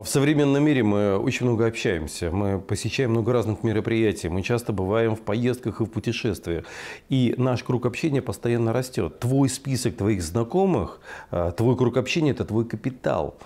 В современном мире мы очень много общаемся, мы посещаем много разных мероприятий, мы часто бываем в поездках и в путешествиях. И наш круг общения постоянно растет. Твой список твоих знакомых, а, твой круг общения – это твой капитал.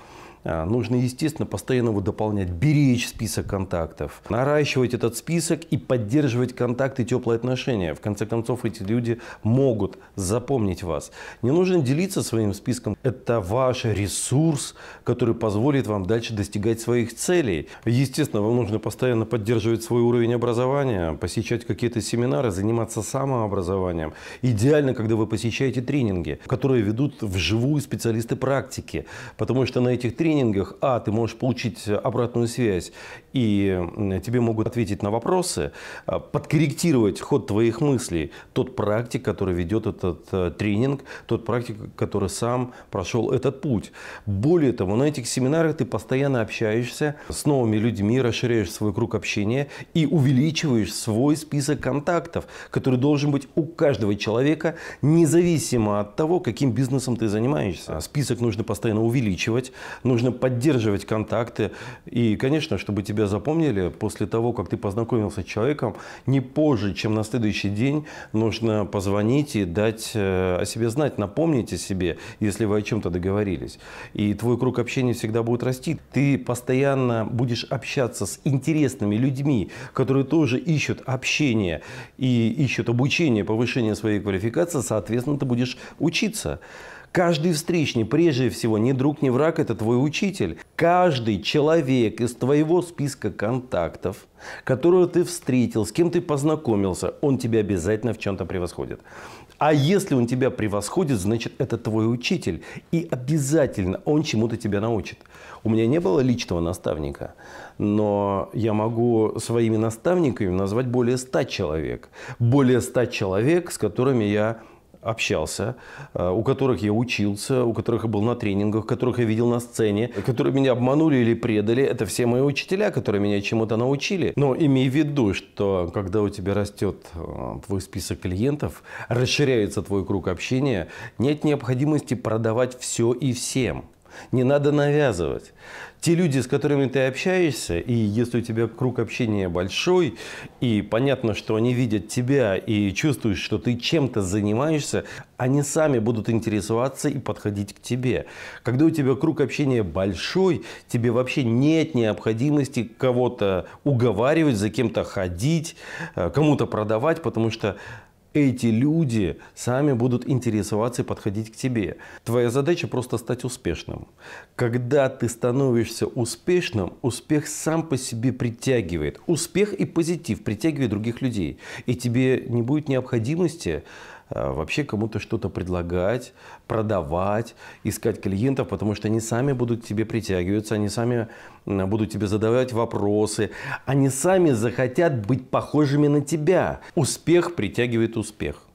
А, нужно, естественно, постоянно его дополнять, беречь список контактов, наращивать этот список и поддерживать контакты, теплые отношения. В конце концов, эти люди могут запомнить вас. Не нужно делиться своим списком. Это ваш ресурс, который позволит вам дальше достигать своих целей. Естественно, вам нужно постоянно поддерживать свой уровень образования, посещать какие-то семинары, заниматься самообразованием. Идеально, когда вы посещаете тренинги, которые ведут вживую специалисты практики, потому что на этих тренингах тренингах, а, ты можешь получить обратную связь, и тебе могут ответить на вопросы, а, подкорректировать ход твоих мыслей, тот практик, который ведет этот э, тренинг, тот практик, который сам прошел этот путь. Более того, на этих семинарах ты постоянно общаешься с новыми людьми, расширяешь свой круг общения и увеличиваешь свой список контактов, который должен быть у каждого человека, независимо от того, каким бизнесом ты занимаешься. Список нужно постоянно увеличивать, нужно нужно поддерживать контакты. И, конечно, чтобы тебя запомнили, после того, как ты познакомился с человеком, не позже, чем на следующий день, нужно позвонить и дать э, о себе знать, напомнить о себе, если вы о чем-то договорились. И твой круг общения всегда будет расти. Ты постоянно будешь общаться с интересными людьми, которые тоже ищут общение и ищут обучение, повышение своей квалификации, соответственно, ты будешь учиться. Каждый встречный, прежде всего, не друг, не враг, это твой учитель. Каждый человек из твоего списка контактов, которого ты встретил, с кем ты познакомился, он тебя обязательно в чем-то превосходит. А если он тебя превосходит, значит, это твой учитель. И обязательно он чему-то тебя научит. У меня не было личного наставника, но я могу своими наставниками назвать более ста человек. Более ста человек, с которыми я общался, э, у которых я учился, у которых я был на тренингах, которых я видел на сцене, которые меня обманули или предали. Это все мои учителя, которые меня чему-то научили. Но имей в виду, что когда у тебя растет э, твой список клиентов, расширяется твой круг общения, нет необходимости продавать все и всем не надо навязывать. Те люди, с которыми ты общаешься, и если у тебя круг общения большой, и понятно, что они видят тебя и чувствуют, что ты чем-то занимаешься, они сами будут интересоваться и подходить к тебе. Когда у тебя круг общения большой, тебе вообще нет необходимости кого-то уговаривать, за кем-то ходить, э, кому-то продавать, потому что эти люди сами будут интересоваться и подходить к тебе. Твоя задача просто стать успешным. Когда ты становишься успешным, успех сам по себе притягивает. Успех и позитив притягивает других людей. И тебе не будет необходимости Э, вообще кому-то что-то предлагать, продавать, искать клиентов, потому что они сами будут к тебе притягиваться, они сами будут тебе задавать вопросы, они сами захотят быть похожими на тебя. Успех притягивает успех.